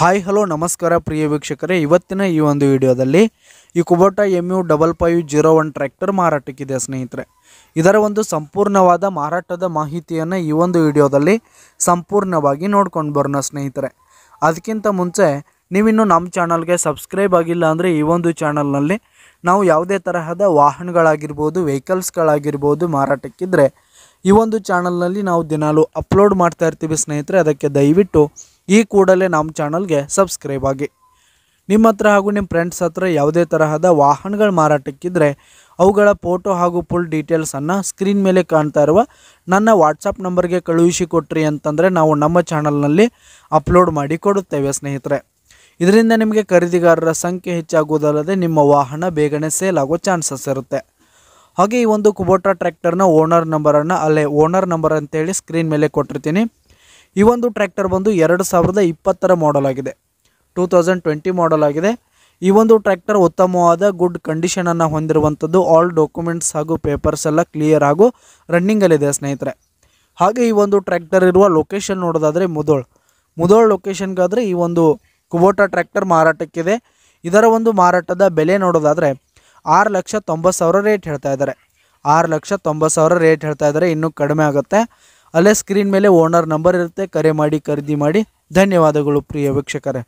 hi hello ನಮಸ್ಕಾರ ಪ್ರಿಯ ವೀಕ್ಷಕರೇ ಇವತ್ತಿನ ಈ ಒಂದು ವಿಡಿಯೋದಲ್ಲಿ ಈ Kubota M U double five zero one tractor ಮಾರಾಟಕ್ಕಿದೆ ಸ್ನೇಹಿತರೆ ಇದರ ಒಂದು ಸಂಪೂರ್ಣವಾದ ಮಾರಾಟದ ಮಾಹಿತಿಯನ್ನು ಈ ಒಂದು ವಿಡಿಯೋದಲ್ಲಿ ಸಂಪೂರ್ಣವಾಗಿ ನೋಡ್ಕೊಂಡು ಬರೋಣ ಸ್ನೇಹಿತರೆ ಅದಕ್ಕಿಂತ ಮುಂಚೆ ನೀವಿನ್ನೂ ನಮ್ಮ ಚಾನಲ್ಗೆ ಸಬ್ಸ್ಕ್ರೈಬ್ ಆಗಿಲ್ಲ ಅಂದರೆ ಈ ಒಂದು ಚಾನಲ್ನಲ್ಲಿ ನಾವು ಯಾವುದೇ ತರಹದ ವಾಹನಗಳಾಗಿರ್ಬೋದು ವೆಹಿಕಲ್ಸ್ಗಳಾಗಿರ್ಬೋದು ಮಾರಾಟಕ್ಕಿದ್ರೆ ಈ ಒಂದು ಚಾನಲ್ನಲ್ಲಿ ನಾವು ದಿನಾಲೂ ಅಪ್ಲೋಡ್ ಮಾಡ್ತಾ ಇರ್ತೀವಿ ಸ್ನೇಹಿತರೆ ಅದಕ್ಕೆ ದಯವಿಟ್ಟು ಈ ಕೂಡಲೇ ನಮ್ಮ ಚಾನಲ್ಗೆ ಸಬ್ಸ್ಕ್ರೈಬ್ ಆಗಿ ನಿಮ್ಮ ಹತ್ರ ಹಾಗೂ ನಿಮ್ಮ ಫ್ರೆಂಡ್ಸ್ ಹತ್ರ ಯಾವುದೇ ತರಹದ ವಾಹನಗಳ ಮಾರಾಟಕ್ಕಿದ್ರೆ ಅವುಗಳ ಫೋಟೋ ಹಾಗೂ ಫುಲ್ ಡೀಟೇಲ್ಸನ್ನು ಸ್ಕ್ರೀನ್ ಮೇಲೆ ಕಾಣ್ತಾ ಇರುವ ನನ್ನ ವಾಟ್ಸಪ್ ನಂಬರ್ಗೆ ಕಳುಹಿಸಿಕೊಟ್ರಿ ಅಂತಂದರೆ ನಾವು ನಮ್ಮ ಚಾನಲ್ನಲ್ಲಿ ಅಪ್ಲೋಡ್ ಮಾಡಿ ಕೊಡುತ್ತೇವೆ ಸ್ನೇಹಿತರೆ ಇದರಿಂದ ನಿಮಗೆ ಖರೀದಿಗಾರರ ಸಂಖ್ಯೆ ಹೆಚ್ಚಾಗುವುದಲ್ಲದೆ ನಿಮ್ಮ ವಾಹನ ಬೇಗನೆ ಸೇಲ್ ಆಗೋ ಚಾನ್ಸಸ್ ಇರುತ್ತೆ ಹಾಗೆ ಈ ಒಂದು ಕುಬೋಟಾ ಟ್ರ್ಯಾಕ್ಟರ್ನ ಓನರ್ ನಂಬರನ್ನು ಅಲ್ಲೇ ಓನರ್ ನಂಬರ್ ಅಂತೇಳಿ ಸ್ಕ್ರೀನ್ ಮೇಲೆ ಕೊಟ್ಟಿರ್ತೀನಿ ಈ ಒಂದು ಟ್ರ್ಯಾಕ್ಟರ್ ಬಂದು ಎರಡು ಸಾವಿರದ ಇಪ್ಪತ್ತರ ಮಾಡಲ್ ಆಗಿದೆ ಟೂ ತೌಸಂಡ್ ಟ್ವೆಂಟಿ ಮಾಡಲ್ ಆಗಿದೆ ಈ ಒಂದು ಟ್ರ್ಯಾಕ್ಟರ್ ಉತ್ತಮವಾದ ಗುಡ್ ಕಂಡೀಷನನ್ನು ಹೊಂದಿರುವಂಥದ್ದು ಆಲ್ ಡಾಕ್ಯುಮೆಂಟ್ಸ್ ಹಾಗೂ ಪೇಪರ್ಸ್ ಎಲ್ಲ ಕ್ಲಿಯರ್ ಹಾಗೂ ರನ್ನಿಂಗಲ್ಲಿದೆ ಸ್ನೇಹಿತರೆ ಹಾಗೆ ಈ ಒಂದು ಟ್ರ್ಯಾಕ್ಟರ್ ಇರುವ ಲೊಕೇಶನ್ ನೋಡೋದಾದರೆ ಮುದೋಳ್ ಮುದೋಳ್ ಲೊಕೇಶನ್ಗಾದರೆ ಈ ಒಂದು ಕುಬೋಟಾ ಟ್ರ್ಯಾಕ್ಟರ್ ಮಾರಾಟಕ್ಕಿದೆ ಇದರ ಒಂದು ಮಾರಾಟದ ಬೆಲೆ ನೋಡೋದಾದರೆ ಆರು ಲಕ್ಷ ತೊಂಬತ್ತು ಸಾವಿರ ರೇಟ್ ಹೇಳ್ತಾ ಇದ್ದಾರೆ ಆರು ಲಕ್ಷ ತೊಂಬತ್ತು ಸಾವಿರ ರೇಟ್ ಹೇಳ್ತಾ ಇದ್ದಾರೆ ಇನ್ನೂ ಕಡಿಮೆ ಆಗುತ್ತೆ ಅಲ್ಲೇ ಸ್ಕ್ರೀನ್ ಮೇಲೆ ಓನರ್ ನಂಬರ್ ಇರುತ್ತೆ ಕರೆ ಮಾಡಿ ಖರೀದಿ ಮಾಡಿ ಧನ್ಯವಾದಗಳು ಪ್ರಿಯ ವೀಕ್ಷಕರೇ